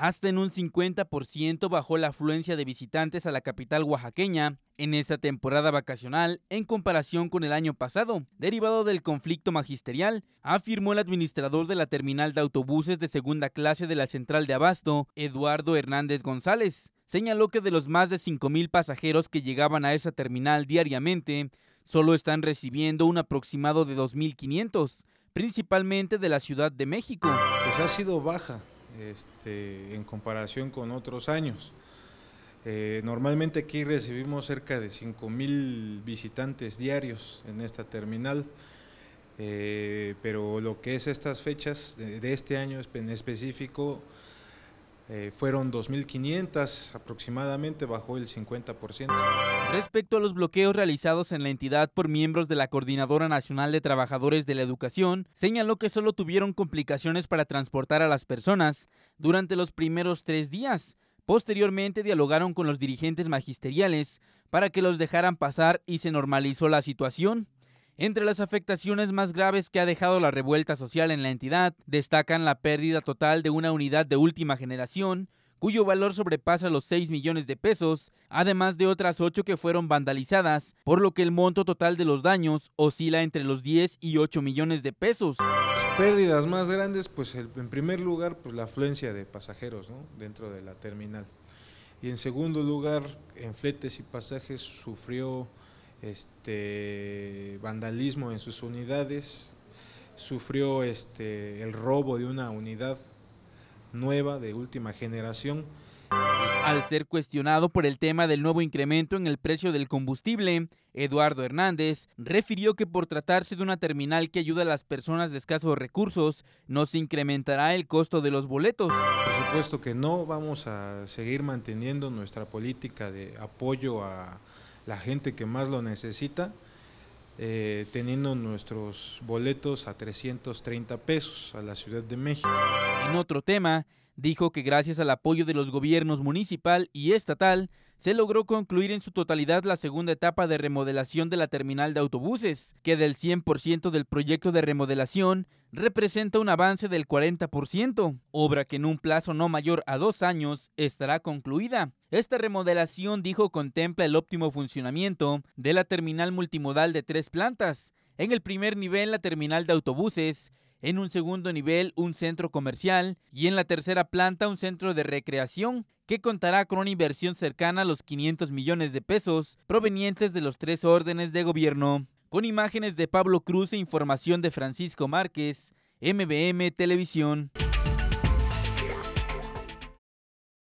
hasta en un 50% bajó la afluencia de visitantes a la capital oaxaqueña en esta temporada vacacional en comparación con el año pasado, derivado del conflicto magisterial, afirmó el administrador de la terminal de autobuses de segunda clase de la central de Abasto, Eduardo Hernández González. Señaló que de los más de 5.000 pasajeros que llegaban a esa terminal diariamente, solo están recibiendo un aproximado de 2.500, principalmente de la Ciudad de México. Pues ha sido baja este, en comparación con otros años. Eh, normalmente aquí recibimos cerca de 5.000 visitantes diarios en esta terminal, eh, pero lo que es estas fechas de, de este año en específico, eh, fueron 2.500 aproximadamente, bajó el 50%. Respecto a los bloqueos realizados en la entidad por miembros de la Coordinadora Nacional de Trabajadores de la Educación, señaló que solo tuvieron complicaciones para transportar a las personas durante los primeros tres días. Posteriormente dialogaron con los dirigentes magisteriales para que los dejaran pasar y se normalizó la situación. Entre las afectaciones más graves que ha dejado la revuelta social en la entidad, destacan la pérdida total de una unidad de última generación, cuyo valor sobrepasa los 6 millones de pesos, además de otras 8 que fueron vandalizadas, por lo que el monto total de los daños oscila entre los 10 y 8 millones de pesos. Las pérdidas más grandes, pues en primer lugar, pues la afluencia de pasajeros dentro de la terminal. Y en segundo lugar, en fletes y pasajes sufrió este, vandalismo en sus unidades, sufrió este, el robo de una unidad nueva de última generación. Al ser cuestionado por el tema del nuevo incremento en el precio del combustible, Eduardo Hernández refirió que por tratarse de una terminal que ayuda a las personas de escasos recursos, no se incrementará el costo de los boletos. Por supuesto que no, vamos a seguir manteniendo nuestra política de apoyo a, la gente que más lo necesita, eh, teniendo nuestros boletos a 330 pesos a la Ciudad de México. En otro tema, Dijo que gracias al apoyo de los gobiernos municipal y estatal, se logró concluir en su totalidad la segunda etapa de remodelación de la terminal de autobuses, que del 100% del proyecto de remodelación representa un avance del 40%, obra que en un plazo no mayor a dos años estará concluida. Esta remodelación, dijo, contempla el óptimo funcionamiento de la terminal multimodal de tres plantas. En el primer nivel, la terminal de autobuses, en un segundo nivel un centro comercial y en la tercera planta un centro de recreación que contará con una inversión cercana a los 500 millones de pesos provenientes de los tres órdenes de gobierno. Con imágenes de Pablo Cruz e información de Francisco Márquez, MBM Televisión.